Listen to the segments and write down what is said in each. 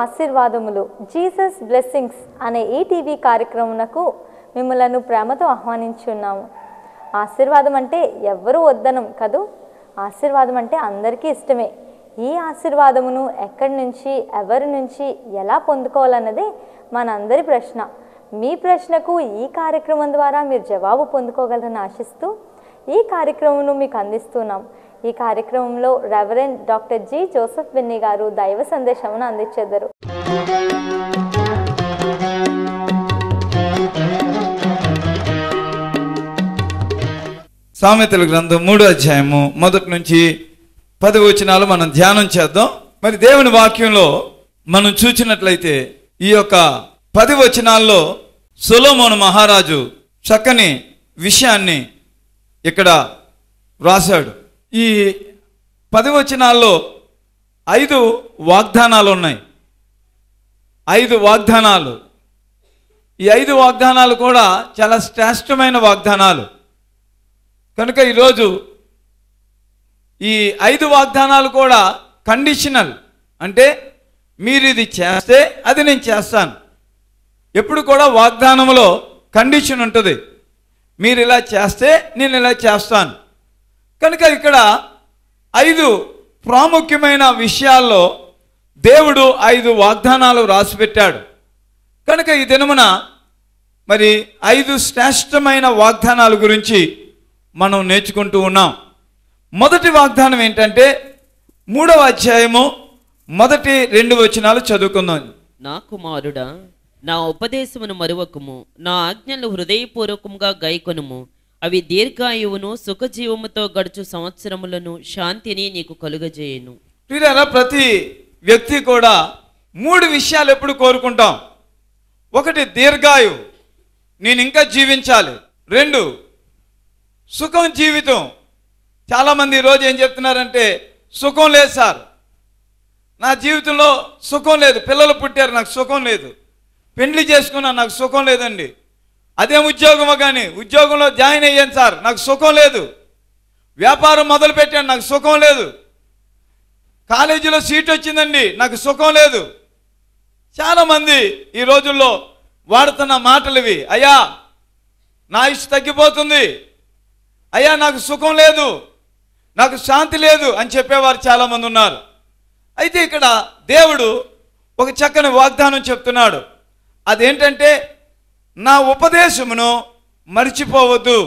ఆశీర్వాదములు Jesus blessings అనే ఈ టీవీ మిమ్మలను ప్రేమతో ఆహ్వానించున్నాము ఆశీర్వాదం అంటే ఎవ్వరూ వద్దనం కదూ ఆశీర్వాదం అంటే అందరికీ ఇష్టమే ఈ ఆశీర్వాదమును ఎక్కడి నుంచి ఎవరి నుంచి ఎలా పొందుకోవాలన్నదే మనందరి ప్రశ్న మీ ప్రశ్నకు ఈ కార్యక్రమం ద్వారా మీరు జవాబు పొందుకోగలరని ఆశిస్తూ ఈ కార్యక్రమమును మీకు అందిస్తున్నాం ఈ కార్యక్రమంలో reverend doctor G Joseph Binny గారు దైవ సందేశమును అందించేద్దరు సామెతల గ్రంథం మూడో అధ్యాయము మొదటి నుంచి పది వచనాలు మనం ధ్యానం చేద్దాం మరి దేవుని వాక్యంలో మనం చూచినట్లయితే ఈ యొక్క పది వచనాల్లో సులోమోను మహారాజు చక్కని విషయాన్ని ఇక్కడ వ్రాశాడు ఈ పదివచనాల్లో ఐదు వాగ్దానాలు ఉన్నాయి ఐదు వాగ్దానాలు ఈ ఐదు వాగ్దానాలు కూడా చాలా శ్రేష్టమైన వాగ్దానాలు కనుక ఈరోజు ఈ ఐదు వాగ్దానాలు కూడా కండిషనల్ అంటే మీరు ఇది చేస్తే అది నేను చేస్తాను ఎప్పుడు కూడా వాగ్దానంలో కండిషన్ ఉంటుంది మీరు ఇలా చేస్తే నేను ఇలా చేస్తాను కనుక ఇక్కడ ఐదు ప్రాముఖ్యమైన విషయాల్లో దేవుడు ఐదు వాగ్దానాలు రాసిపెట్టాడు కనుక ఈ దినమున మరి ఐదు శ్రేష్టమైన వాగ్దానాల గురించి మనం నేర్చుకుంటూ ఉన్నాం మొదటి వాగ్దానం ఏంటంటే మూడవ అధ్యాయము మొదటి రెండు వచనాలు చదువుకుందాం నా కుమారుడా నా ఉపదేశమును మరువకము నా ఆజ్ఞలు హృదయపూర్వకముగా గైకొనుము అవి దీర్ఘాయువును సుఖజీవముతో గడుచు సంవత్సరములను శాంతిని నీకు కలుగజేయను ప్రియులారా ప్రతి వ్యక్తి కూడా మూడు విషయాలు ఎప్పుడు కోరుకుంటాం ఒకటి దీర్ఘాయువు నేను ఇంకా జీవించాలి రెండు సుఖం జీవితం చాలామంది ఈరోజు ఏం చెప్తున్నారంటే సుఖం లేదు సార్ నా జీవితంలో సుఖం లేదు పిల్లలు పుట్టారు నాకు సుఖం లేదు పెండ్లి చేసుకున్నా నాకు సుఖం లేదండి అదేం ఉద్యోగమో కానీ ఉద్యోగంలో జాయిన్ అయ్యాను సార్ నాకు సుఖం లేదు వ్యాపారం మొదలు పెట్టాను నాకు సుఖం లేదు కాలేజీలో సీట్ వచ్చిందండి నాకు సుఖం లేదు చాలామంది ఈ రోజుల్లో వాడుతున్న మాటలు ఇవి అయ్యా నా ఇష్ట తగ్గిపోతుంది అయ్యా నాకు సుఖం లేదు నాకు శాంతి లేదు అని చెప్పేవారు చాలామంది ఉన్నారు అయితే ఇక్కడ దేవుడు ఒక చక్కని వాగ్దానం చెప్తున్నాడు అదేంటంటే నా ఉపదేశమును మర్చిపోవద్దు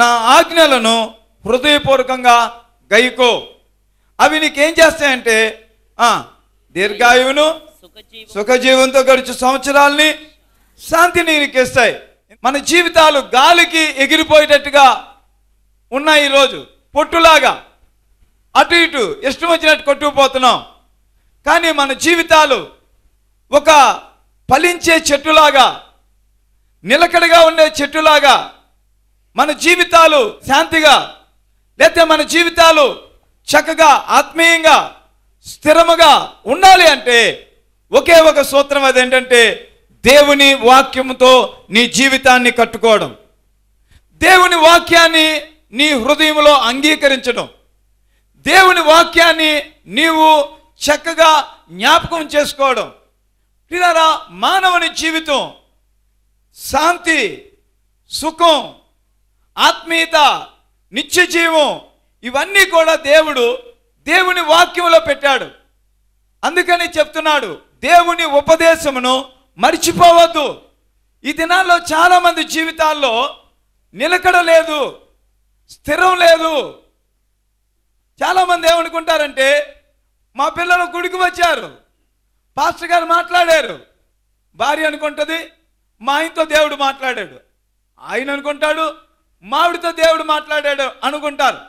నా ఆజ్ఞలను హృదయపూర్వకంగా గైకో అవి నీకేం చేస్తాయంటే దీర్ఘాయువును సుఖజీవంతో గడిచే సంవత్సరాల్ని శాంతిని నీకు ఇస్తాయి మన జీవితాలు గాలికి ఎగిరిపోయేటట్టుగా ఉన్నాయి ఈరోజు పొట్టులాగా అటు ఇటు ఇష్టం వచ్చినట్టు కొట్టుకుపోతున్నాం కానీ మన జీవితాలు ఒక ఫలించే చెట్టులాగా నిలకడగా ఉండే చెట్టులాగా మన జీవితాలు శాంతిగా లేకపోతే మన జీవితాలు చక్కగా ఆత్మీయంగా స్థిరముగా ఉండాలి అంటే ఒకే ఒక సూత్రం అదేంటంటే దేవుని వాక్యముతో నీ జీవితాన్ని కట్టుకోవడం దేవుని వాక్యాన్ని నీ హృదయంలో అంగీకరించడం దేవుని వాక్యాన్ని నీవు చక్కగా జ్ఞాపకం చేసుకోవడం ఇలా మానవుని జీవితం శాంతి సుఖం ఆత్మీయత నిత్య జీవం ఇవన్నీ కూడా దేవుడు దేవుని వాక్యంలో పెట్టాడు అందుకని చెప్తున్నాడు దేవుని ఉపదేశమును మర్చిపోవద్దు ఈ దినాల్లో చాలామంది జీవితాల్లో నిలకడ లేదు స్థిరం లేదు చాలామంది ఏమనుకుంటారంటే మా పిల్లలు గుడికి వచ్చారు పాస్టర్ గారు మాట్లాడారు భార్య అనుకుంటుంది మా ఆయనతో దేవుడు మాట్లాడాడు ఆయన అనుకుంటాడు మావిడితో దేవుడు మాట్లాడాడు అనుకుంటారు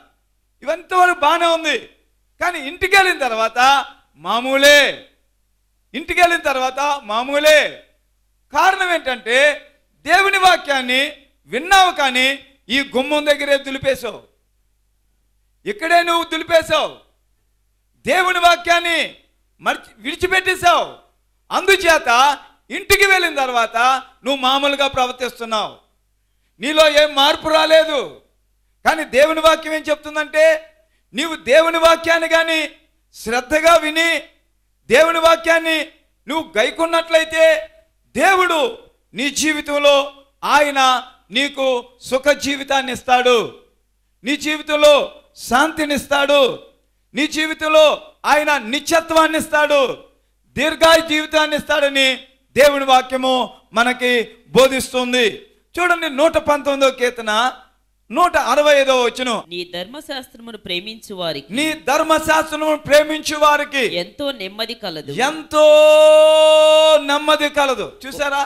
ఇవంతవరకు బాగానే ఉంది కానీ ఇంటికి వెళ్ళిన తర్వాత మామూలే ఇంటికి వెళ్ళిన తర్వాత మామూలే కారణం ఏంటంటే దేవుని వాక్యాన్ని విన్నావు కానీ ఈ గుమ్మం దగ్గరే దులిపేశావు ఇక్కడే నువ్వు దులిపేశావు దేవుని వాక్యాన్ని మర్చి విడిచిపెట్టేశావు అందుచేత ఇంటికి వెళ్ళిన తర్వాత నువ్వు మామూలుగా ప్రవర్తిస్తున్నావు నీలో ఏం మార్పు రాలేదు కానీ దేవుని వాక్యం ఏం చెప్తుందంటే నీవు దేవుని వాక్యాన్ని కానీ శ్రద్ధగా విని దేవుని వాక్యాన్ని నువ్వు గైకున్నట్లయితే దేవుడు నీ జీవితంలో ఆయన నీకు సుఖ జీవితాన్ని ఇస్తాడు నీ జీవితంలో శాంతినిస్తాడు నీ జీవితంలో ఆయన నిత్యత్వాన్ని ఇస్తాడు దీర్ఘాయు జీవితాన్ని ఇస్తాడని దేవుని వాక్యము మనకి బోధిస్తుంది చూడండి నూట పంతొమ్మిదో కేతన నూట అరవై ఐదో వచ్చిన నీ ధర్మశాస్త్రమును ప్రేమించు వారికి నీ ధర్మశాస్త్రమును ప్రేమించు వారికి ఎంతో నెమ్మది కలదు ఎంతో నెమ్మది కలదు చూసారా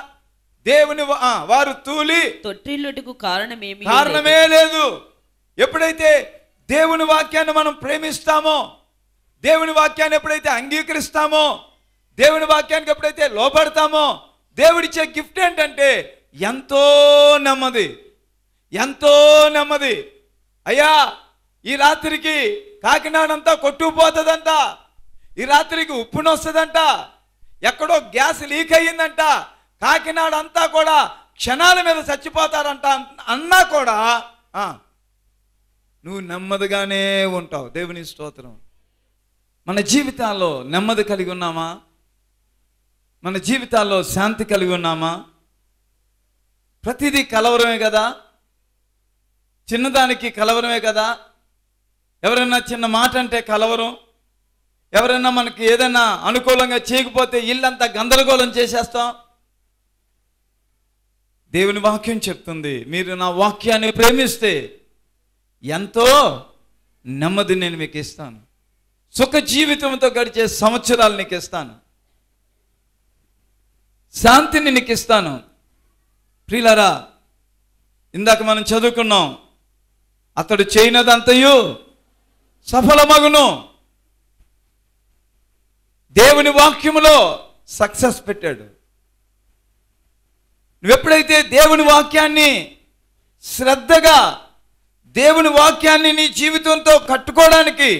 దేవుని వారు తూలి తొట్టిల్లుటికు కారణమేమి కారణమే లేదు ఎప్పుడైతే దేవుని వాక్యాన్ని మనం ప్రేమిస్తామో దేవుని వాక్యాన్ని ఎప్పుడైతే అంగీకరిస్తామో దేవుని వాక్యానికి ఎప్పుడైతే లోపడతామో దేవుడిచ్చే గిఫ్ట్ ఏంటంటే ఎంతో నెమ్మది ఎంతో నెమ్మది అయ్యా ఈ రాత్రికి కాకినాడంతా కొట్టుకుపోతుందంట ఈ రాత్రికి ఉప్పునొస్తుందంట ఎక్కడో గ్యాస్ లీక్ అయ్యిందంట కాకినాడ అంతా కూడా క్షణాల మీద చచ్చిపోతారంట అన్నా కూడా నువ్వు నెమ్మదిగానే ఉంటావు దేవుని స్తోత్రం మన జీవితాల్లో నెమ్మది కలిగి ఉన్నామా మన జీవితాల్లో శాంతి కలిగి ఉన్నామా ప్రతిదీ కలవరమే కదా చిన్నదానికి కలవరమే కదా ఎవరైనా చిన్న మాట అంటే కలవరం ఎవరైనా మనకి ఏదైనా అనుకూలంగా చేయకపోతే ఇల్లంతా గందరగోళం చేసేస్తాం దేవుని వాక్యం చెప్తుంది మీరు నా వాక్యాన్ని ప్రేమిస్తే ఎంతో నెమ్మది నేను మీకు ఇస్తాను సుఖ జీవితంతో గడిచే సంవత్సరాలు నీకు ఇస్తాను శాంతిని నీకు ఇస్తాను ప్రియులరా ఇందాక మనం చదువుకున్నాం అతడు చేయనదంతయు సఫలమగును దేవుని వాక్యములో సక్సెస్ పెట్టాడు నువ్వెప్పుడైతే దేవుని వాక్యాన్ని శ్రద్ధగా దేవుని వాక్యాన్ని నీ జీవితంతో కట్టుకోవడానికి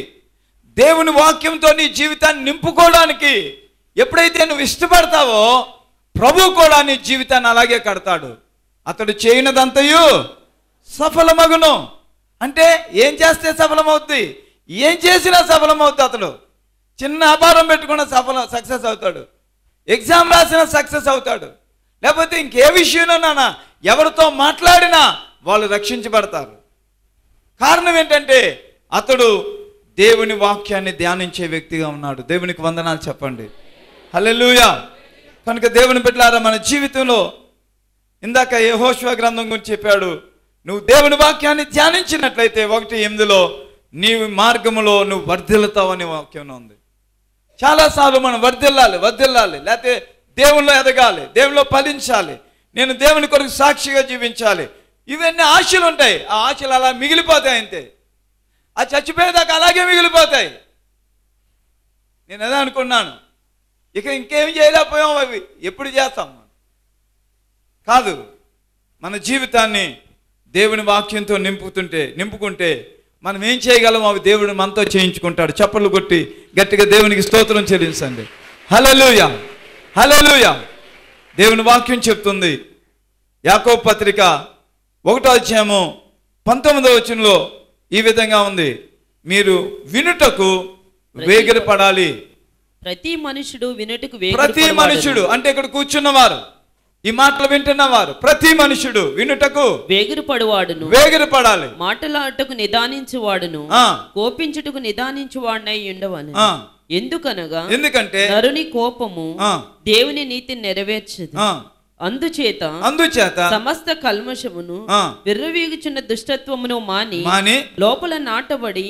దేవుని వాక్యంతో నీ జీవితాన్ని నింపుకోవడానికి ఎప్పుడైతే నువ్వు ఇష్టపడతావో ప్రభు కూడా నీ జీవితాన్ని అలాగే కడతాడు అతడు చేయనదంతయు సఫలమగును అంటే ఏం చేస్తే సఫలమవుద్ది ఏం చేసినా సఫలమవుద్ది అతడు చిన్న వ్యాపారం పెట్టుకున్న సఫల సక్సెస్ అవుతాడు ఎగ్జామ్ రాసిన సక్సెస్ అవుతాడు లేకపోతే ఇంకే విషయంలోనైనా ఎవరితో మాట్లాడినా వాళ్ళు రక్షించబడతారు కారణం ఏంటంటే అతడు దేవుని వాక్యాన్ని ధ్యానించే వ్యక్తిగా ఉన్నాడు దేవునికి వందనాలు చెప్పండి హలెలుయా కనుక దేవుని పెట్టారా మన జీవితంలో ఇందాక యహోశ్వ గ్రంథం గురించి చెప్పాడు నువ్వు దేవుని వాక్యాన్ని ధ్యానించినట్లయితే ఒకటి ఎనిమిదిలో నీ మార్గంలో నువ్వు వర్ధిల్లుతావు అనే వాక్యం ఉంది చాలాసార్లు మనం వర్ధిల్లాలి వర్ధిల్లాలి లేకపోతే దేవుల్లో ఎదగాలి దేవుల్లో ఫలించాలి నేను దేవుని కొరకు సాక్షిగా జీవించాలి ఇవన్నీ ఆశలు ఉంటాయి ఆ ఆశలు అలా మిగిలిపోతాయి అంతే ఆ చచ్చిపోయేదాకా అలాగే మిగిలిపోతాయి నేను అదే అనుకున్నాను ఇక ఇంకేం చేయలేకపోయాం అవి ఎప్పుడు చేస్తాం కాదు మన జీవితాన్ని దేవుని వాక్యంతో నింపుతుంటే నింపుకుంటే మనం ఏం చేయగలం అవి దేవుడు మనతో చేయించుకుంటాడు చప్పలు కొట్టి గట్టిగా దేవునికి స్తోత్రం చెల్లించండి హలలుయ హలలుయ దేవుని వాక్యం చెప్తుంది యాకో పత్రిక ఒకటో అధ్యాయము పంతొమ్మిదో వచనంలో ఈ విధంగా ఉంది మీరు వినుటకు వేగిరపడాలి ప్రతి మనుషుడు వినటకు ప్రతి మనుషుడు అంటే ఇక్కడ కూర్చున్నవారు ఈ మాటలు వింటున్న వారు ప్రతి మనుషుడు వినుటకు వేగిరి పడువాడును వేగిరి పడాలి మాటలాటకు నిదానించువాడును కోపించుటకు నిదానించువాడినై ఉండవని ఎందుకనగా ఎందుకంటే నరుని కోపము దేవుని నీతిని నెరవేర్చదు అందుచేత అందుచేత సమస్త కల్మషమును విర్రవీగుచున్న దుష్టత్వమును మాని మాని లోపల నాటబడి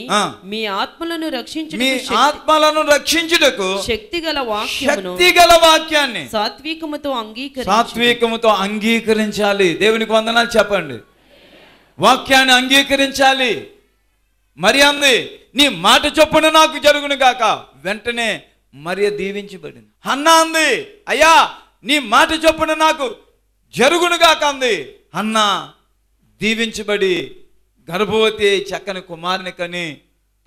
మీ ఆత్మలను రక్షించు మీ ఆత్మలను రక్షించుటకు శక్తి గల వాక్యమును శక్తి గల వాక్యాన్ని సాత్వికముతో అంగీకరి సాత్వికముతో అంగీకరించాలి దేవునికి వందనాలు చెప్పండి వాక్యాన్ని అంగీకరించాలి మరి అంది నీ మాట చొప్పున నాకు జరుగును కాక వెంటనే మరియ దీవించబడింది అన్నా అంది అయ్యా నీ మాట చొప్పున నాకు జరుగునుగా కంది అన్న దీవించబడి గర్భవతి చక్కని కుమారుని కని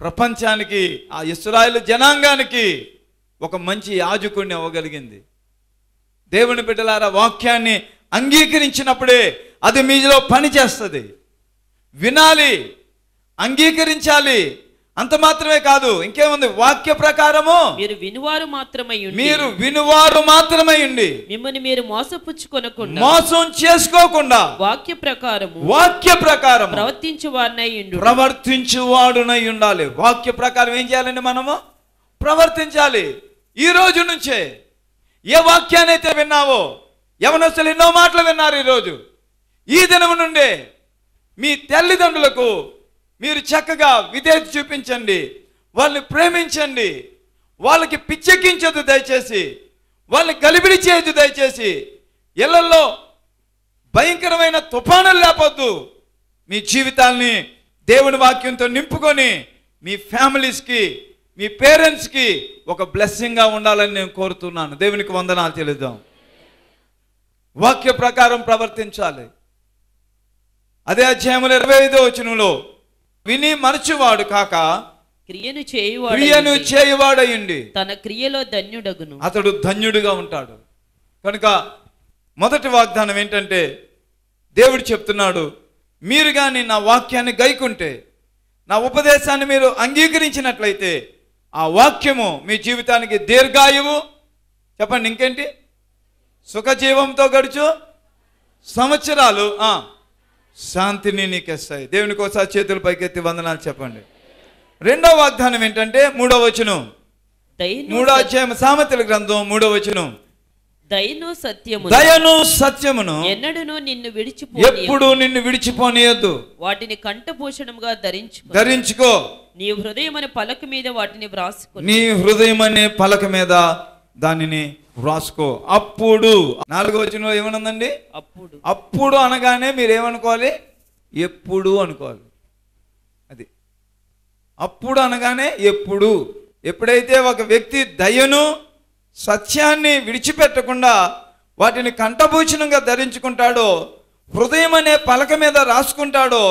ప్రపంచానికి ఆ ఇస్రాయేల్ జనాంగానికి ఒక మంచి యాజకుడిని అవ్వగలిగింది దేవుని బిడ్డలారా వాక్యాన్ని అంగీకరించినప్పుడే అది మీలో పనిచేస్తుంది వినాలి అంగీకరించాలి అంత మాత్రమే కాదు ఇంకేముంది వాక్య ప్రకారము మీరు వినువారు మాత్రమై మీరు వినువారు మాత్రమే ఉండి మిమ్మల్ని మీరు మోసపుచ్చుకొనకుండా మోసం చేసుకోకుండా వాక్య ప్రకారము వాక్య ప్రకారం ప్రవర్తించు వాడినై ఉండు ప్రవర్తించు వాడునై ఉండాలి వాక్య ప్రకారం ఏం చేయాలండి మనము ప్రవర్తించాలి ఈ రోజు నుంచే ఏ వాక్యాన్ని అయితే విన్నావో ఎవనొస్తలు ఎన్నో మాటలు విన్నారు ఈరోజు ఈ దినం నుండే మీ తల్లిదండ్రులకు మీరు చక్కగా విధేయత చూపించండి వాళ్ళని ప్రేమించండి వాళ్ళకి పిచ్చెక్కించదు దయచేసి వాళ్ళని గలిబిలి చేయొద్దు దయచేసి ఇళ్లలో భయంకరమైన తుఫానులు లేపొద్దు మీ జీవితాల్ని దేవుని వాక్యంతో నింపుకొని మీ ఫ్యామిలీస్కి మీ పేరెంట్స్కి ఒక బ్లెస్సింగ్గా ఉండాలని నేను కోరుతున్నాను దేవునికి వందనాలు తెలుద్దాం వాక్య ప్రకారం ప్రవర్తించాలి అదే అధ్యాయంలో ఇరవై ఐదో వచనంలో విని మరచువాడు కాక క్రియను చేయువాడు క్రియను చేయువాడయ్యండి తన క్రియలో ధన్యుడగును అతడు ధన్యుడుగా ఉంటాడు కనుక మొదటి వాగ్దానం ఏంటంటే దేవుడు చెప్తున్నాడు మీరు కానీ నా వాక్యాన్ని గైకుంటే నా ఉపదేశాన్ని మీరు అంగీకరించినట్లయితే ఆ వాక్యము మీ జీవితానికి దీర్ఘాయువు చెప్పండి ఇంకేంటి సుఖజీవంతో గడుచు సంవత్సరాలు శాంతిని నీకేస్తాయి దేవునికి ఒకసారి చేతులు పైకెత్తి వందనాలు చెప్పండి రెండవ వాగ్దానం ఏంటంటే మూడవ వచనం మూడో అధ్యాయం సామెతల గ్రంథం మూడవ వచనం దయను సత్యము దయను సత్యమును ఎన్నడను నిన్ను విడిచిపో ఎప్పుడు నిన్ను విడిచిపోనియద్దు వాటిని కంఠభూషణంగా ధరించు ధరించుకో నీ హృదయం అనే పలక మీద వాటిని వ్రాసుకో నీ హృదయం అనే పలక మీద దానిని రాసుకో అప్పుడు నాలుగో వచ్చిన ఏమనుందండి అప్పుడు అప్పుడు అనగానే మీరు ఏమనుకోవాలి ఎప్పుడు అనుకోవాలి అది అప్పుడు అనగానే ఎప్పుడు ఎప్పుడైతే ఒక వ్యక్తి దయను సత్యాన్ని విడిచిపెట్టకుండా వాటిని కంఠభూషణంగా ధరించుకుంటాడో హృదయం అనే పలక మీద రాసుకుంటాడో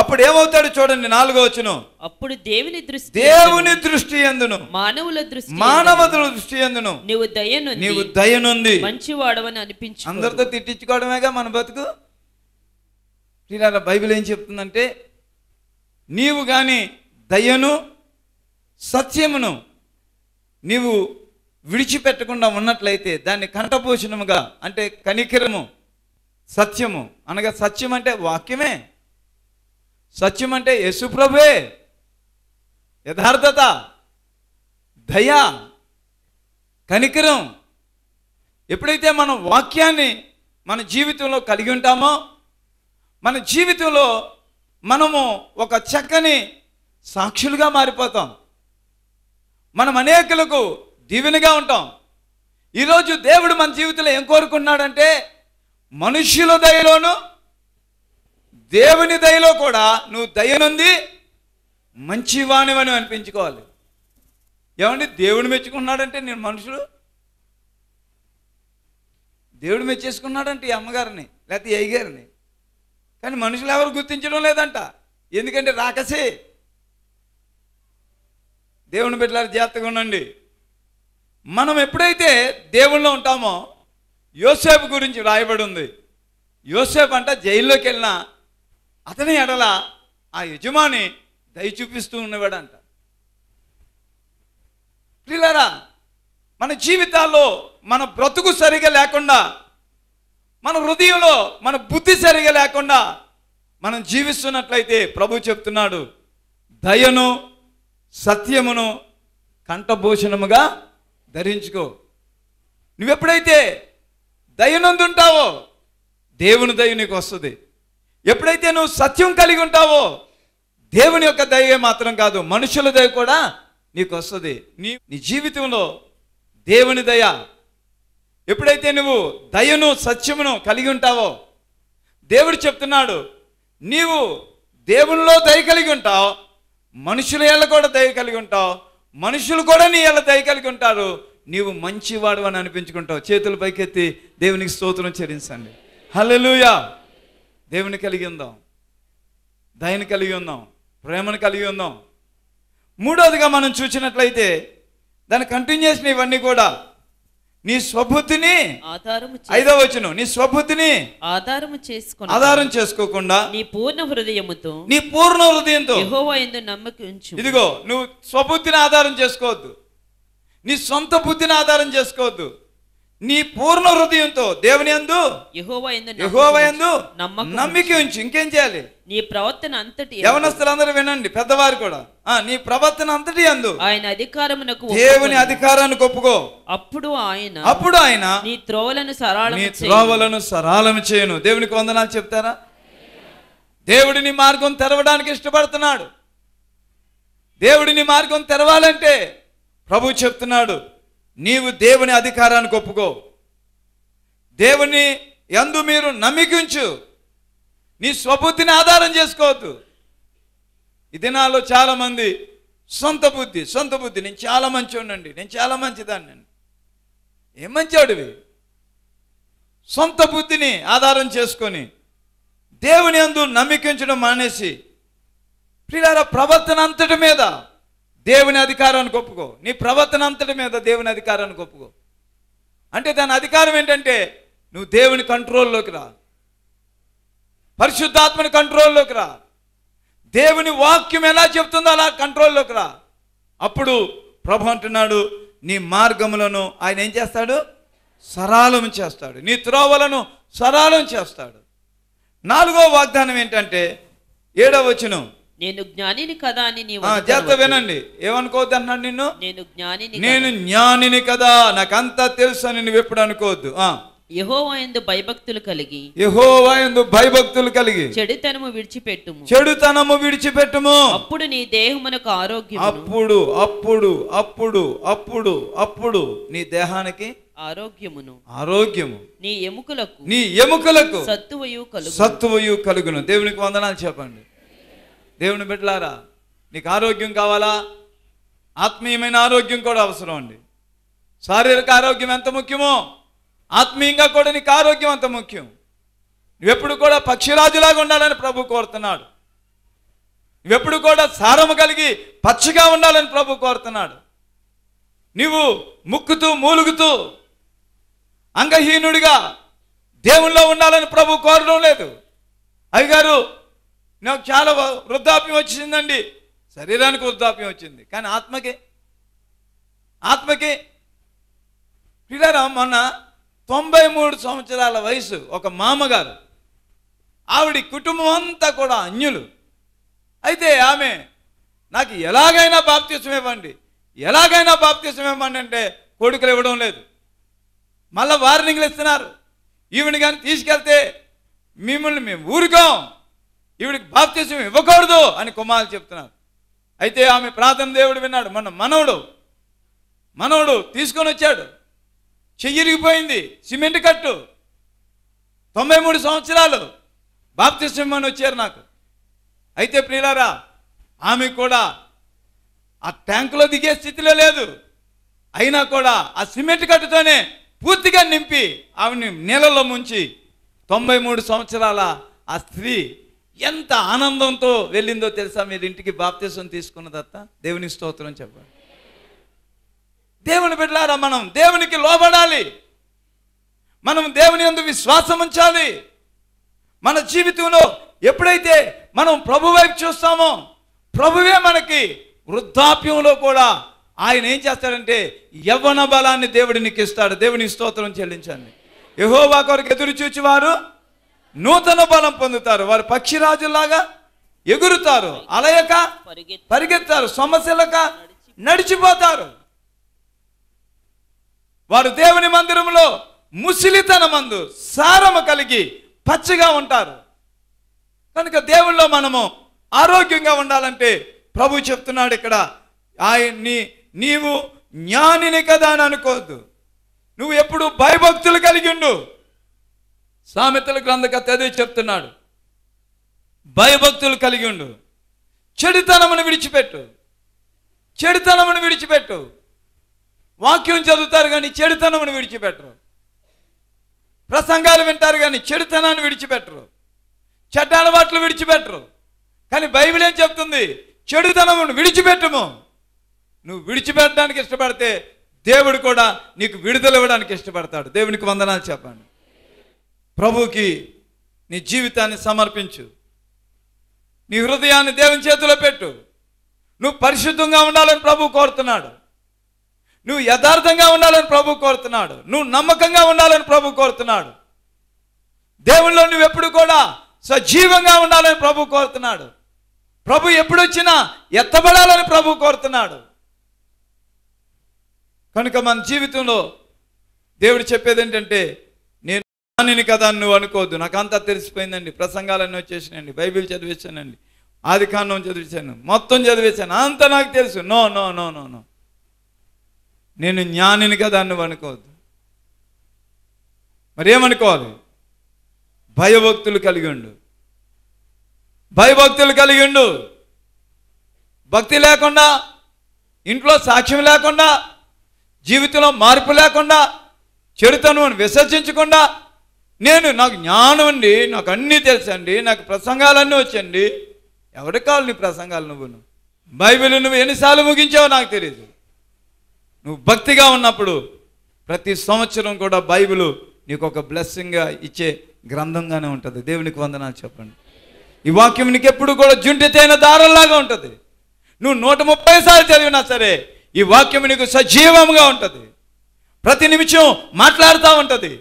అప్పుడు ఏమవుతాడు చూడండి నాలుగో వచ్చును అప్పుడు దేవుని దృష్టి దేవుని దృష్టి ఎందును మానవుల దృష్టి మానవుల దృష్టి ఎందును నీవు దయను నీవు దయనుంది మంచి వాడవని అనిపించు అందరితో తిట్టించుకోవడమేగా మన బతుకు బైబిల్ ఏం చెప్తుందంటే నీవు కానీ దయను సత్యమును నీవు విడిచిపెట్టకుండా ఉన్నట్లయితే దాన్ని కంటపోషణముగా అంటే కనికరము సత్యము అనగా సత్యం అంటే వాక్యమే సత్యం అంటే యశుప్రభే యథార్థత దయ కనికరం ఎప్పుడైతే మనం వాక్యాన్ని మన జీవితంలో కలిగి ఉంటామో మన జీవితంలో మనము ఒక చక్కని సాక్షులుగా మారిపోతాం మనం అనేకులకు దీవెనగా ఉంటాం ఈరోజు దేవుడు మన జీవితంలో ఏం కోరుకున్నాడంటే మనుష్యుల దయలోను దేవుని దయలో కూడా నువ్వు దయనుంది మంచివాణివని అనిపించుకోవాలి ఏమండి దేవుడు మెచ్చుకున్నాడంటే నేను మనుషుడు దేవుడు మెచ్చేసుకున్నాడంటే ఈ అమ్మగారిని లేకపోతే ఏ గారిని కానీ మనుషులు ఎవరు గుర్తించడం లేదంట ఎందుకంటే రాకసే దేవుని బిడ్డలారి జాగ్రత్తగా ఉండండి మనం ఎప్పుడైతే దేవుళ్ళు ఉంటామో యోసేపు గురించి రాయబడి ఉంది యోసేపు అంట జైల్లోకి వెళ్ళినా అతని ఎడల ఆ యజమాని దయ చూపిస్తూ ఉన్నవాడంట పిల్లరా మన జీవితాల్లో మన బ్రతుకు సరిగా లేకుండా మన హృదయంలో మన బుద్ధి సరిగా లేకుండా మనం జీవిస్తున్నట్లయితే ప్రభు చెప్తున్నాడు దయను సత్యమును కంఠభూషణముగా ధరించుకో నువ్వెప్పుడైతే దయనందుంటావో దేవుని దయ నీకు వస్తుంది ఎప్పుడైతే నువ్వు సత్యం కలిగి ఉంటావో దేవుని యొక్క దయవే మాత్రం కాదు మనుషుల దయ కూడా నీకు వస్తుంది నీ నీ జీవితంలో దేవుని దయ ఎప్పుడైతే నువ్వు దయను సత్యమును కలిగి ఉంటావో దేవుడు చెప్తున్నాడు నీవు దేవునిలో దయ కలిగి ఉంటావు మనుషుల ఏళ్ళ కూడా దయ కలిగి ఉంటావు మనుషులు కూడా నీ ఏళ్ళ దయ కలిగి ఉంటారు నీవు మంచివాడు అని అనిపించుకుంటావు చేతులు పైకెత్తి దేవునికి స్తోత్రం చెల్లించండి హలో దేవుని కలిగి ఉందాం దయని కలిగి ఉందాం ప్రేమను కలిగి ఉందాం మూడవదిగా మనం చూసినట్లయితే దాని కంటిన్యూషన్ ఇవన్నీ కూడా నీ స్వబుద్ధిని ఆధారం ఐదవ వచనం నీ స్వబుద్ధిని ఆధారం చేసుకుని ఆధారం చేసుకోకుండా నీ పూర్ణ హృదయముతో నీ పూర్ణ హృదయంతో నమ్మకం ఉంచు ఇదిగో నువ్వు స్వబుద్ధిని ఆధారం చేసుకోవద్దు నీ సొంత బుద్ధిని ఆధారం చేసుకోవద్దు నీ పూర్ణ హృదయంతో దేవుని అందు నమ్మిక ఉంచి ఇంకేం చేయాలి నీ ప్రవర్తన అంతటి యవనస్తులందరూ వినండి పెద్దవారు కూడా ఆ నీ ప్రవర్తన అంతటి అందు ఆయన అధికారం దేవుని అధికారాన్ని ఒప్పుకో అప్పుడు ఆయన అప్పుడు ఆయన నీ త్రోవలను సరళం నీ త్రోవలను సరళం చేయను దేవునికి వందనాలు చెప్తారా దేవుడిని మార్గం తెరవడానికి ఇష్టపడుతున్నాడు దేవుడిని మార్గం తెరవాలంటే ప్రభు చెప్తున్నాడు నీవు దేవుని అధికారాన్ని ఒప్పుకో దేవుని ఎందు మీరు నమ్మికించు నీ స్వబుద్ధిని ఆధారం చేసుకోవద్దు ఈ దినాల్లో చాలామంది సొంత బుద్ధి సొంత బుద్ధి నేను చాలా ఉండండి నేను చాలా మంచిదాన్ని ఏం మంచివాడివి సొంత బుద్ధిని ఆధారం చేసుకొని దేవుని అందు నమ్మికించడం మానేసి ప్రియుల ప్రవర్తన అంతటి మీద దేవుని అధికారాన్ని ఒప్పుకో నీ ప్రవర్తన అంతటి మీద దేవుని అధికారాన్ని ఒప్పుకో అంటే దాని అధికారం ఏంటంటే నువ్వు దేవుని కంట్రోల్లోకి రా పరిశుద్ధాత్మని కంట్రోల్లోకి రా దేవుని వాక్యం ఎలా చెప్తుందో అలా కంట్రోల్లోకి రా అప్పుడు ప్రభు అంటున్నాడు నీ మార్గములను ఆయన ఏం చేస్తాడు సరాలం చేస్తాడు నీ త్రోవలను సరాలం చేస్తాడు నాలుగో వాగ్దానం ఏంటంటే ఏడవ వచనం నేను జ్ఞానిని కదా అని నీవు జాగ్రత్త వినండి ఏమనుకోవద్దు అన్నాడు నిన్ను నేను జ్ఞానిని నేను జ్ఞానిని కదా నాకంతా తెలుసు అని నువ్వు ఎప్పుడు అనుకోవద్దు యహోవా ఎందు భయభక్తులు కలిగి యహోవా ఎందు భయభక్తులు కలిగి చెడుతనము విడిచిపెట్టుము చెడుతనము విడిచిపెట్టుము అప్పుడు నీ దేహమునకు ఆరోగ్యం అప్పుడు అప్పుడు అప్పుడు అప్పుడు అప్పుడు నీ దేహానికి ఆరోగ్యమును ఆరోగ్యము నీ ఎముకలకు నీ ఎముకలకు సత్తువయు కలుగు సత్తువయు కలుగును దేవునికి వందనాలు చెప్పండి దేవుని బిడ్డలారా నీకు ఆరోగ్యం కావాలా ఆత్మీయమైన ఆరోగ్యం కూడా అవసరం అండి శారీరక ఆరోగ్యం ఎంత ముఖ్యమో ఆత్మీయంగా కూడా నీకు ఆరోగ్యం అంత ముఖ్యం నువ్వెప్పుడు కూడా పక్షిరాజులాగా ఉండాలని ప్రభు కోరుతున్నాడు నువ్వెప్పుడు కూడా సారము కలిగి పచ్చిగా ఉండాలని ప్రభు కోరుతున్నాడు నువ్వు ముక్కుతూ మూలుగుతూ అంగహీనుడిగా దేవుల్లో ఉండాలని ప్రభు కోరడం లేదు అయ్యగారు నాకు చాలా వృద్ధాప్యం వచ్చిందండి శరీరానికి వృద్ధాప్యం వచ్చింది కానీ ఆత్మకి ఆత్మకి పిల్లరా మొన్న తొంభై మూడు సంవత్సరాల వయసు ఒక మామగారు ఆవిడ కుటుంబం అంతా కూడా అన్యులు అయితే ఆమె నాకు ఎలాగైనా బాప్తీసం ఇవ్వండి ఎలాగైనా బాప్తీసం ఇవ్వండి అంటే కొడుకులు ఇవ్వడం లేదు మళ్ళీ వార్నింగ్లు ఇస్తున్నారు ఈవిని కానీ తీసుకెళ్తే మిమ్మల్ని మేము ఊరుకోం ఈవిడికి బాప్తిజం ఇవ్వకూడదు అని కుమారులు చెప్తున్నారు అయితే ఆమె ప్రార్థన దేవుడు విన్నాడు మన మనవడు మనవడు తీసుకొని వచ్చాడు చెయ్యిరిగిపోయింది సిమెంట్ కట్టు తొంభై మూడు సంవత్సరాలు బాప్తిజం వచ్చారు నాకు అయితే ప్రియులారా ఆమె కూడా ఆ ట్యాంకులో దిగే స్థితిలో లేదు అయినా కూడా ఆ సిమెంట్ కట్టుతోనే పూర్తిగా నింపి ఆమెని నీళ్ళలో ముంచి తొంభై మూడు సంవత్సరాల ఆ స్త్రీ ఎంత ఆనందంతో వెళ్ళిందో తెలుసా మీరు ఇంటికి బాప్తీసం తీసుకున్న దేవుని స్తోత్రం చెప్పండి దేవుని బిడ్డలారా మనం దేవునికి లోబడాలి మనం దేవుని అందు విశ్వాసం ఉంచాలి మన జీవితంలో ఎప్పుడైతే మనం ప్రభు వైపు చూస్తామో ప్రభువే మనకి వృద్ధాప్యంలో కూడా ఆయన ఏం చేస్తాడంటే యవ్వన బలాన్ని దేవుడు నీకు ఇస్తాడు దేవుని స్తోత్రం చెల్లించండి యహోవా కొరకు ఎదురు చూచి వారు నూతన బలం పొందుతారు వారు పక్షిరాజులాగా ఎగురుతారు అలయక పరిగెత్తారు సమస్యలక నడిచిపోతారు వారు దేవుని మందిరంలో ముసిలితన మందు సారము కలిగి పచ్చిగా ఉంటారు కనుక దేవుల్లో మనము ఆరోగ్యంగా ఉండాలంటే ప్రభు చెప్తున్నాడు ఇక్కడ ఆయన్ని నీవు జ్ఞానిని కదా అని అనుకోవద్దు నువ్వు ఎప్పుడు భయభక్తులు కలిగి ఉండు సామెతల గ్రంథక అదే చెప్తున్నాడు భయభక్తులు కలిగి ఉండు చెడుతనమును విడిచిపెట్టు చెడుతనమును విడిచిపెట్టు వాక్యం చదువుతారు కానీ చెడుతనమును విడిచిపెట్టరు ప్రసంగాలు వింటారు కానీ చెడుతనాన్ని విడిచిపెట్టరు చెడ్డ అలవాట్లు విడిచిపెట్టరు కానీ బైబిల్ ఏం చెప్తుంది చెడుతనమును విడిచిపెట్టము నువ్వు విడిచిపెట్టడానికి ఇష్టపడితే దేవుడు కూడా నీకు విడుదల ఇవ్వడానికి ఇష్టపడతాడు దేవునికి వందనాలు చెప్పండి ప్రభుకి నీ జీవితాన్ని సమర్పించు నీ హృదయాన్ని దేవుని చేతిలో పెట్టు నువ్వు పరిశుద్ధంగా ఉండాలని ప్రభు కోరుతున్నాడు నువ్వు యథార్థంగా ఉండాలని ప్రభు కోరుతున్నాడు నువ్వు నమ్మకంగా ఉండాలని ప్రభు కోరుతున్నాడు దేవుల్లో నువ్వు ఎప్పుడు కూడా సజీవంగా ఉండాలని ప్రభు కోరుతున్నాడు ప్రభు ఎప్పుడు వచ్చినా ఎత్తబడాలని ప్రభు కోరుతున్నాడు కనుక మన జీవితంలో దేవుడు చెప్పేది ఏంటంటే నేను కదా నువ్వు అనుకోవద్దు నాకంతా తెలిసిపోయిందండి ప్రసంగాలన్నీ వచ్చేసానండి బైబిల్ చదివించానండి ఆది కాండం చదివించాను మొత్తం చదివించాను అంత నాకు తెలుసు no no no no no నేను జ్ఞానిని కదా నువ్వు అనుకోవద్దు మరి ఏమనుకోవాలి భయభక్తులు కలిగి ఉండు భయభక్తులు కలిగి ఉండు భక్తి లేకుండా ఇంట్లో సాక్ష్యం లేకుండా జీవితంలో మార్పు లేకుండా చెడుతను విసర్జించకుండా నేను నాకు జ్ఞానం అండి నాకు అన్నీ తెలుసండి నాకు ప్రసంగాలన్నీ వచ్చండి ఎవరికి కావాలి నీ ప్రసంగాలు నువ్వు బైబిల్ నువ్వు ఎన్నిసార్లు ముగించావో నాకు తెలియదు నువ్వు భక్తిగా ఉన్నప్పుడు ప్రతి సంవత్సరం కూడా బైబిల్ నీకు ఒక బ్లెస్సింగ్గా ఇచ్చే గ్రంథంగానే ఉంటుంది దేవునికి వందనాలు చెప్పండి ఈ వాక్యం నీకు ఎప్పుడు కూడా జుంటితైన దారంలాగా ఉంటుంది నువ్వు నూట ముప్పై సార్లు చదివినా సరే ఈ వాక్యం నీకు సజీవంగా ఉంటుంది ప్రతి నిమిషం మాట్లాడుతూ ఉంటుంది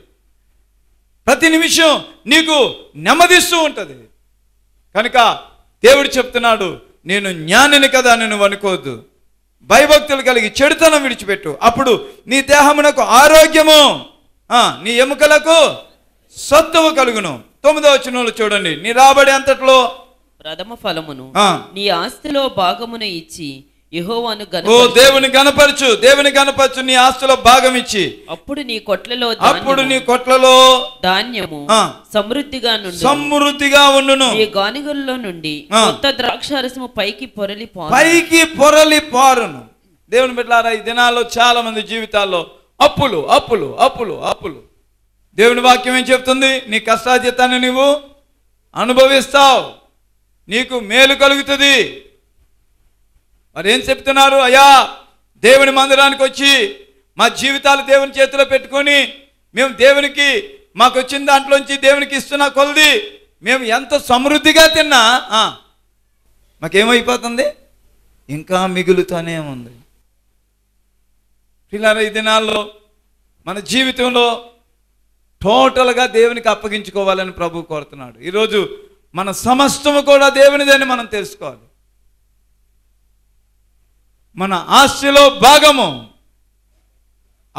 ప్రతి నిమిషం నీకు నెమ్మదిస్తూ ఉంటుంది కనుక దేవుడు చెప్తున్నాడు నేను జ్ఞానిని కదా నువ్వు అనుకోవద్దు భయభక్తులు కలిగి చెడుతనం విడిచిపెట్టు అప్పుడు నీ దేహమునకు ఆరోగ్యము నీ ఎముకలకు సత్తువు కలుగును తొమ్మిదవ వచనంలో చూడండి నీ రాబడి అంతట్లో ప్రథమ ఫలమును నీ ఆస్తిలో భాగమును ఇచ్చి దేవుని గణపరచు దేవుని గణపరచు నీ ఆస్తులో భాగం ఇచ్చి అప్పుడు నీ కొట్లలో అప్పుడు నీ కొట్లలో ధాన్యము సమృద్ధిగా సమృద్ధిగా ఉండును ఈ గానిగల్లో నుండి కొత్త ద్రాక్షారసము పైకి పొరలి పైకి పొరలి పారును దేవుని బిడ్డలారా ఈ దినాల్లో చాలా మంది జీవితాల్లో అప్పులు అప్పులు అప్పులు అప్పులు దేవుని వాక్యం ఏం చెప్తుంది నీ కష్టాధ్యతాన్ని నువ్వు అనుభవిస్తావు నీకు మేలు కలుగుతుంది వారు ఏం చెప్తున్నారు అయ్యా దేవుని మందిరానికి వచ్చి మా జీవితాలు దేవుని చేతిలో పెట్టుకొని మేము దేవునికి మాకు వచ్చిన దాంట్లోంచి దేవునికి ఇస్తున్న కొలది మేము ఎంత సమృద్ధిగా తిన్నా మాకేమైపోతుంది ఇంకా మిగులుతూనే ఉంది పిల్లల ఈ దినాల్లో మన జీవితంలో టోటల్గా దేవునికి అప్పగించుకోవాలని ప్రభు కోరుతున్నాడు ఈరోజు మన సమస్తము కూడా దేవునిదని మనం తెలుసుకోవాలి మన ఆస్తిలో భాగము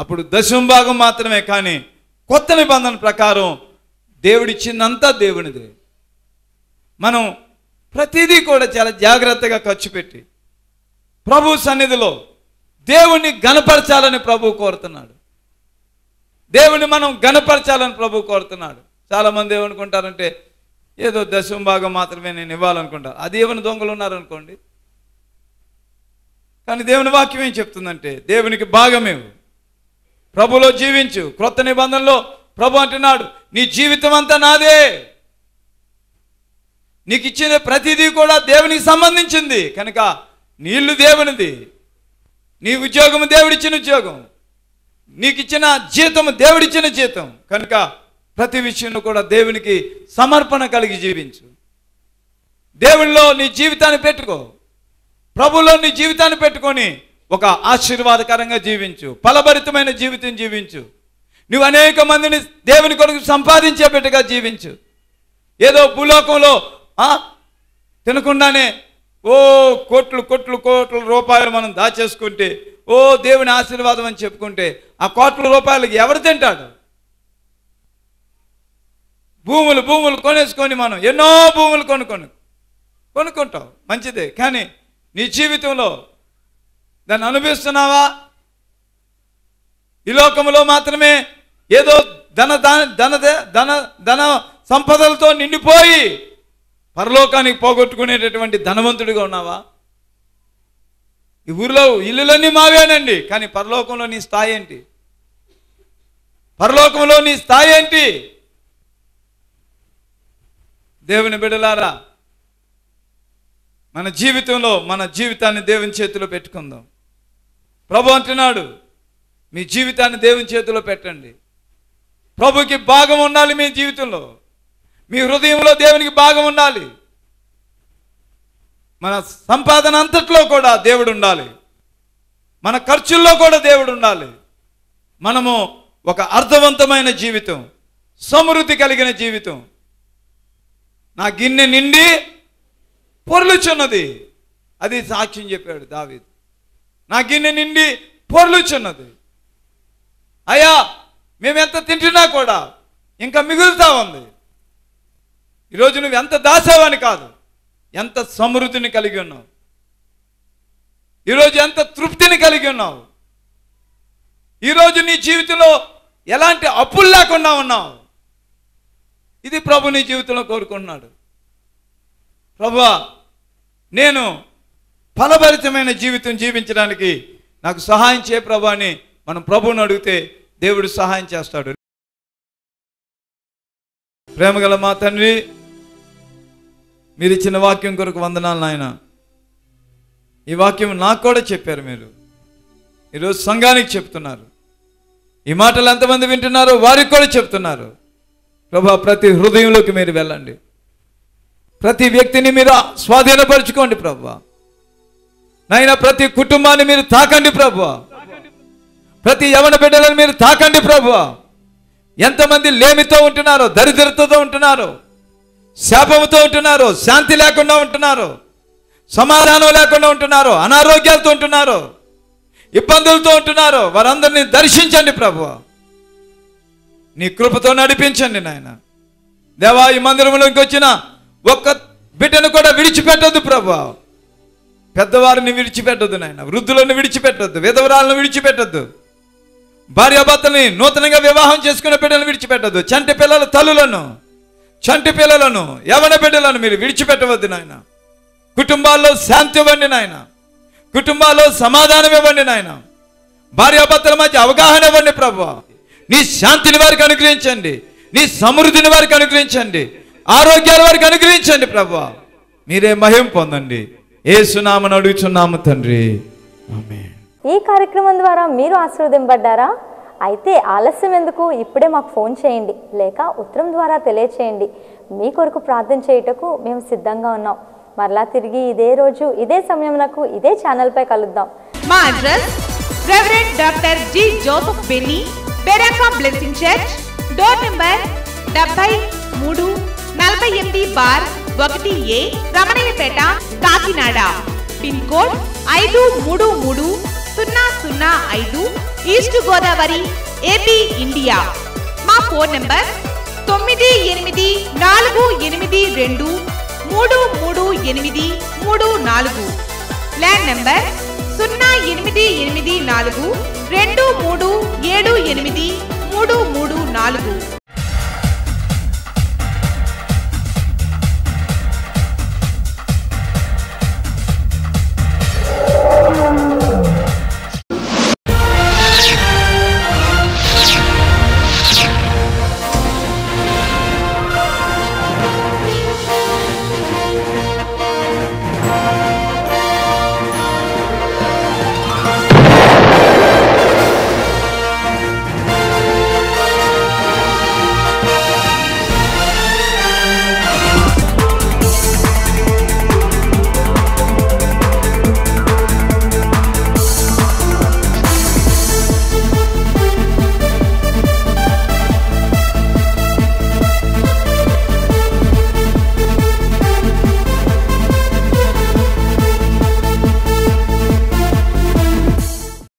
అప్పుడు దశం భాగం మాత్రమే కానీ కొత్త నిబంధన ప్రకారం దేవుడిచ్చిందంతా దేవునిది మనం ప్రతిదీ కూడా చాలా జాగ్రత్తగా ఖర్చు పెట్టి ప్రభు సన్నిధిలో దేవుణ్ణి గనపరచాలని ప్రభు కోరుతున్నాడు దేవుణ్ణి మనం గనపరచాలని ప్రభు కోరుతున్నాడు చాలామంది ఏమనుకుంటారంటే ఏదో దశం భాగం మాత్రమే నేను ఇవ్వాలనుకుంటాను అది ఏమైనా దొంగలు ఉన్నారనుకోండి కానీ దేవుని వాక్యం ఏం చెప్తుందంటే దేవునికి భాగమేవు ప్రభులో జీవించు క్రొత్త నిబంధనలో ప్రభు అంటున్నాడు నీ జీవితం అంతా నాదే నీకు ఇచ్చిన ప్రతిదీ కూడా దేవునికి సంబంధించింది కనుక నీళ్ళు దేవునిది నీ ఉద్యోగం దేవుడిచ్చిన ఉద్యోగం నీకు ఇచ్చిన జీతం దేవుడిచ్చిన జీతం కనుక ప్రతి విషయంలో కూడా దేవునికి సమర్పణ కలిగి జీవించు దేవునిలో నీ జీవితాన్ని పెట్టుకో ప్రభులో నీ జీవితాన్ని పెట్టుకొని ఒక ఆశీర్వాదకరంగా జీవించు ఫలభరితమైన జీవితం జీవించు నువ్వు అనేక మందిని దేవుని కొరకు సంపాదించే బిడ్డగా జీవించు ఏదో భూలోకంలో తినకుండానే ఓ కోట్లు కోట్లు కోట్ల రూపాయలు మనం దాచేసుకుంటే ఓ దేవుని ఆశీర్వాదం అని చెప్పుకుంటే ఆ కోట్ల రూపాయలకి ఎవరు తింటాడు భూములు భూములు కొనేసుకొని మనం ఎన్నో భూములు కొనుక్కొని కొనుక్కుంటావు మంచిదే కానీ నీ జీవితంలో దాన్ని అనుభవిస్తున్నావా ఈ లోకంలో మాత్రమే ఏదో ధన ధన ధన ధన సంపదలతో నిండిపోయి పరలోకానికి పోగొట్టుకునేటటువంటి ధనవంతుడిగా ఉన్నావా ఈ ఊరిలో ఇల్లులన్నీ మావేనండి కానీ పరలోకంలో నీ స్థాయి ఏంటి పరలోకంలో నీ స్థాయి ఏంటి దేవుని బిడలారా మన జీవితంలో మన జీవితాన్ని దేవుని చేతిలో పెట్టుకుందాం ప్రభు అంటున్నాడు మీ జీవితాన్ని దేవుని చేతిలో పెట్టండి ప్రభుకి భాగం ఉండాలి మీ జీవితంలో మీ హృదయంలో దేవునికి భాగం ఉండాలి మన సంపాదన అంతట్లో కూడా దేవుడు ఉండాలి మన ఖర్చుల్లో కూడా దేవుడు ఉండాలి మనము ఒక అర్థవంతమైన జీవితం సమృద్ధి కలిగిన జీవితం నా గిన్నె నిండి పొర్లుచున్నది అది సాక్ష్యం చెప్పాడు దావీ నా గిన్నె నిండి పొర్లుచున్నది అయ్యా మేము ఎంత తింటున్నా కూడా ఇంకా మిగులుతా ఉంది ఈరోజు నువ్వు ఎంత దాసావని కాదు ఎంత సమృద్ధిని కలిగి ఉన్నావు ఈరోజు ఎంత తృప్తిని కలిగి ఉన్నావు ఈరోజు నీ జీవితంలో ఎలాంటి అప్పులు లేకుండా ఉన్నావు ఇది ప్రభు నీ జీవితంలో కోరుకుంటున్నాడు ప్రభా నేను ఫలభరితమైన జీవితం జీవించడానికి నాకు సహాయం చే ప్రభాని మనం ప్రభువుని అడిగితే దేవుడు సహాయం చేస్తాడు ప్రేమగల మా తండ్రి మీరు ఇచ్చిన వాక్యం కొరకు వందనాలు నాయన ఈ వాక్యం నాకు కూడా చెప్పారు మీరు ఈరోజు సంఘానికి చెప్తున్నారు ఈ మాటలు ఎంతమంది వింటున్నారో వారికి కూడా చెప్తున్నారు ప్రభా ప్రతి హృదయంలోకి మీరు వెళ్ళండి ప్రతి వ్యక్తిని మీరు స్వాధీనపరచుకోండి ప్రభు నాయన ప్రతి కుటుంబాన్ని మీరు తాకండి ప్రభు ప్రతి యవన బిడ్డలను మీరు తాకండి ప్రభు ఎంతమంది లేమితో ఉంటున్నారు దరిద్రతతో ఉంటున్నారు శాపముతో ఉంటున్నారు శాంతి లేకుండా ఉంటున్నారు సమాధానం లేకుండా ఉంటున్నారు అనారోగ్యాలతో ఉంటున్నారు ఇబ్బందులతో ఉంటున్నారు వారందరినీ దర్శించండి ప్రభు నీ కృపతో నడిపించండి నాయన దేవా ఈ మందిరంలోకి వచ్చిన ఒక్క బిడ్డను కూడా విడిచిపెట్టదు ప్రభా పెద్దవారిని విడిచిపెట్టదు నాయన వృద్ధులను విడిచిపెట్టద్దు విధవరాలను విడిచిపెట్టద్దు భార్యాభర్తని నూతనంగా వివాహం చేసుకున్న బిడ్డలను విడిచిపెట్టద్దు చంటి పిల్లల తల్లులను చంటి పిల్లలను యవన బిడ్డలను మీరు విడిచిపెట్టవద్దు నాయన కుటుంబాల్లో శాంతి ఇవ్వండి నాయన కుటుంబాల్లో సమాధానం ఇవ్వండి నాయన భార్యాభర్తల మధ్య అవగాహన ఇవ్వండి ప్రభు నీ శాంతిని వారికి అనుగ్రహించండి నీ సమృద్ధిని వారికి అనుగ్రహించండి ఆరోగ్యాలు వారికి అనుగ్రహించండి ప్రభా మీరే మహిం పొందండి ఏ సునామను అడుగుచున్నాము తండ్రి ఈ కార్యక్రమం ద్వారా మీరు ఆశీర్వదింపడ్డారా అయితే ఆలస్యం ఎందుకు ఇప్పుడే మాకు ఫోన్ చేయండి లేక ఉత్తరం ద్వారా తెలియచేయండి మీ కొరకు ప్రార్థన చేయుటకు మేము సిద్ధంగా ఉన్నాం మరలా తిరిగి ఇదే రోజు ఇదే సమయంలో ఇదే ఛానల్పై కలుద్దాం మా address reverend doctor G Joseph Benny Beraka blessing church door number డెబ్బై మూడు నలభై ఎనిమిది బార్ ఒకటి A Ramanayyapeta Kakinada pin code ఐదు మూడు మూడు సున్నా సున్నా ఐదు ఈస్ట్ గోదావరి ఏపీ ఇండియా మా ఫోన్ నంబర్ తొమ్మిది ఎనిమిది నాలుగు ఎనిమిది రెండు మూడు మూడు ఎనిమిది మూడు నాలుగు ల్యాండ్ నంబర్ సున్నా ఎనిమిది ఎనిమిది నాలుగు రెండు మూడు ఏడు ఎనిమిది మూడు మూడు నాలుగు